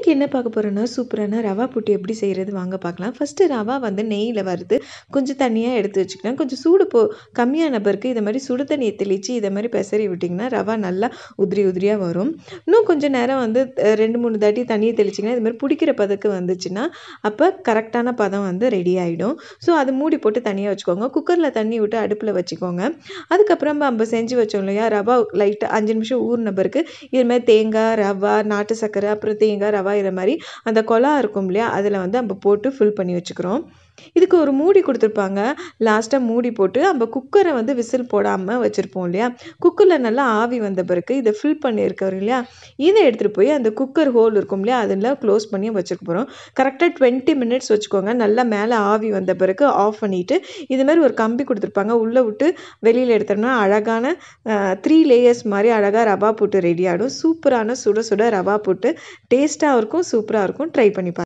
இன்றைக்கி என்ன பார்க்க போகிறோன்னா சூப்பரான ரவா புட்டு எப்படி செய்கிறது வாங்க பார்க்கலாம் ஃபஸ்ட்டு ரவா வந்து நெய்யில் வருது கொஞ்சம் தண்ணியாக எடுத்து வச்சுக்கலாம் கொஞ்சம் சூடு போ கம்மியான நபருக்கு இதை மாதிரி சுடு தண்ணியை தெளித்து இதை மாதிரி பெசரி விட்டிங்கன்னா ரவா நல்லா உதிரி உதிரியாக வரும் இன்னும் கொஞ்சம் நேரம் வந்து ரெண்டு மூணு தாட்டி தண்ணியை தெளிச்சிங்கன்னா இது மாதிரி பிடிக்கிற பதக்கு வந்துச்சுன்னா அப்போ கரெக்டான பதம் வந்து ரெடி ஆகிடும் ஸோ அது மூடி போட்டு தனியாக வச்சுக்கோங்க குக்கரில் தண்ணி விட்டு அடுப்பில் வச்சுக்கோங்க அதுக்கப்புறம் நம்ம செஞ்சு வச்சோம் இல்லையா ரவா லைட்டாக அஞ்சு நிமிஷம் ஊர் நபருக்கு இது மாதிரி தேங்காய் ரவா நாட்டு சக்கரை அப்புறம் தேங்காய் ரவா கவாயிற மாதிரி அந்த குழா இருக்கும் இல்லையா அதில் வந்து நம்ம போட்டு ஃபில் பண்ணி வச்சுக்கிறோம் இதுக்கு ஒரு மூடி கொடுத்துருப்பாங்க லாஸ்ட்டாக மூடி போட்டு நம்ம குக்கரை வந்து விசில் போடாமல் வச்சுருப்போம் இல்லையா குக்கரில் நல்லா ஆவி வந்த பிறகு இதை ஃபில் பண்ணியிருக்கோம் இல்லையா இதை எடுத்துகிட்டு போய் அந்த குக்கர் ஹோல் இருக்கும் இல்லையா அதில் க்ளோஸ் பண்ணி வச்சுருக்க போகிறோம் கரெக்டாக டுவெண்ட்டி மினிட்ஸ் வச்சுக்கோங்க நல்லா மேலே ஆவி வந்த பிறகு ஆஃப் பண்ணிவிட்டு மாதிரி ஒரு கம்பி கொடுத்துருப்பாங்க உள்ளே விட்டு வெளியில் எடுத்தோம்னா அழகான த்ரீ லேயர்ஸ் மாதிரி அழகாக ரவா போட்டு ரெடி ஆகிடும் சூப்பரான சுட சுட ரவா போட்டு டேஸ்ட்டாக இருக்கும் சூப்பராக இருக்கும் ட்ரை பண்ணி